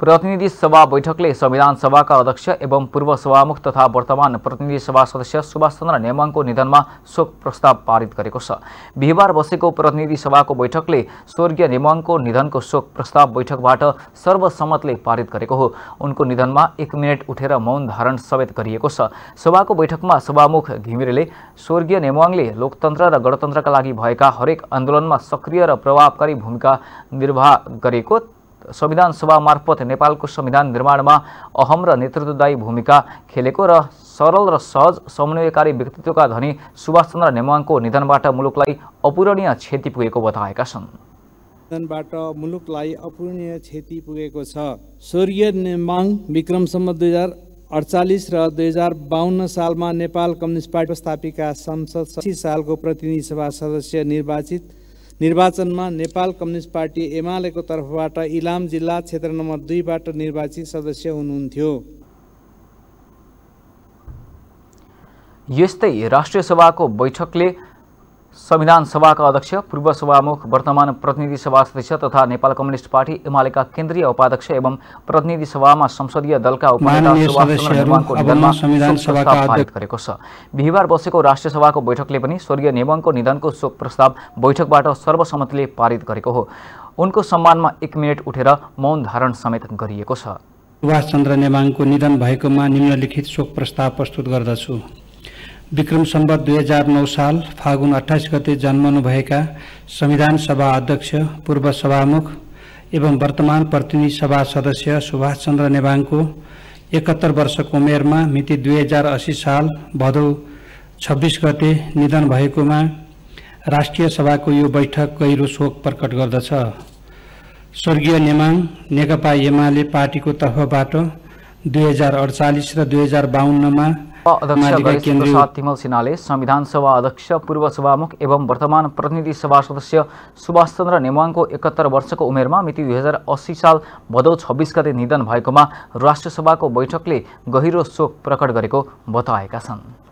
प्रतिनिधि सभा बैठकले संविधान सभाका अध्यक्ष एवं पूर्व सभामुख तथा वर्तमान प्रतिनिधि सभा सदस्य सुभाष चन्द्र नेमाङको निधनमा शोक प्रस्ताव पारित गरेको छ बिहिबार बसेको प्रतिनिधि सभाको बैठकले स्वर्गीय नेमाङको निधनको शोक प्रस्ताव बैठकबाट सर्वसम्मतले पारित गरेको हो उनको निधनमा एक मिनट उठेर मौन धारण समेत गरिएको छ सभाको बैठकमा सभामुख घिमिरेले स्वर्गीय नेमाङले लोकतन्त्र र गणतन्त्रका लागि भएका हरेक आन्दोलनमा सक्रिय र प्रभावकारी भूमिका निर्वाह गरेको संविधान सभा मार्फत नेपालको संविधान निर्माणमा अहम र नेतृत्वदायी भूमिका खेलेको र सरल र सहज समन्वयकारी व्यक्तित्वका धनी सुभाषचन्द्र नेमाङको निधनबाट मुलुकलाई अपूरणीय क्षति पुगेको बताएका छन् निधनबाट मुलुकलाई अपूरणीय क्षति पुगेको छ स्वर्गीय नेमाङ विक्रमसम्म दुई हजार अडचालिस र दुई हजार बाहन्न सालमा नेपाल कम्युनिस्ट पार्टी स्थापिका संसद सालको प्रतिनिधि सभा सदस्य निर्वाचित निर्वाचनमा नेपाल कम्युनिस्ट पार्टी एमालेको तर्फबाट इलाम जिल्ला क्षेत्र नम्बर दुईबाट निर्वाचित सदस्य हुनुहुन्थ्यो यस्तै राष्ट्रिय सभाको बैठकले संविधान सभाका अध्यक्ष पूर्व सभामुख वर्तमान प्रतिनिधि सभा सदस्य तथा नेपाल कम्युनिस्ट पार्टी एमालेका केन्द्रीय उपाध्यक्ष एवं प्रतिनिधि सभामा संसदीय दलका गरेको छ बिहिबार बसेको राष्ट्रिय सभाको बैठकले पनि स्वर्गीय नेवाङको निधनको शोक प्रस्ताव बैठकबाट सर्वसम्मतिले पारित गरेको हो उनको सम्मानमा एक मिनट उठेर मौन धारण समेत गरिएको छ सुभाष चन्द्र नेवाङको निधन भएकोमा निम्नलिखित शोक प्रस्ताव प्रस्तुत गर्दछु विक्रम सम्बत दुई हजार नौ साल फागुन अठाइस गते जन्मनुभएका संविधान सभा अध्यक्ष पूर्व सभामुख एवं वर्तमान प्रतिनिधि सभा सदस्य सुभाषचन्द्र नेवाङको एकहत्तर वर्षको उमेरमा मिति दुई हजार असी साल भदौ छब्बिस गते निधन भएकोमा राष्ट्रिय सभाको यो बैठक गहिरो शोक प्रकट गर्दछ स्वर्गीय नेमाङ नेकपा एमाले पार्टीको तर्फबाट दुई हजार अडचालिस र दुई हजार बाहन्नमा अध्यक्ष तिमल सिन्हाले संविधान सभा अध्यक्ष पूर्व सभामुख एवं वर्तमान प्रतिनिधि सभा सदस्य सुभाष चन्द्र नेवाङको एकहत्तर वर्षको उमेरमा मिति दुई हजार अस्सी साल भदौ छब्बिस गते निधन भएकोमा राष्ट्रसभाको बैठकले गहिरो शोक प्रकट गरेको बताएका छन्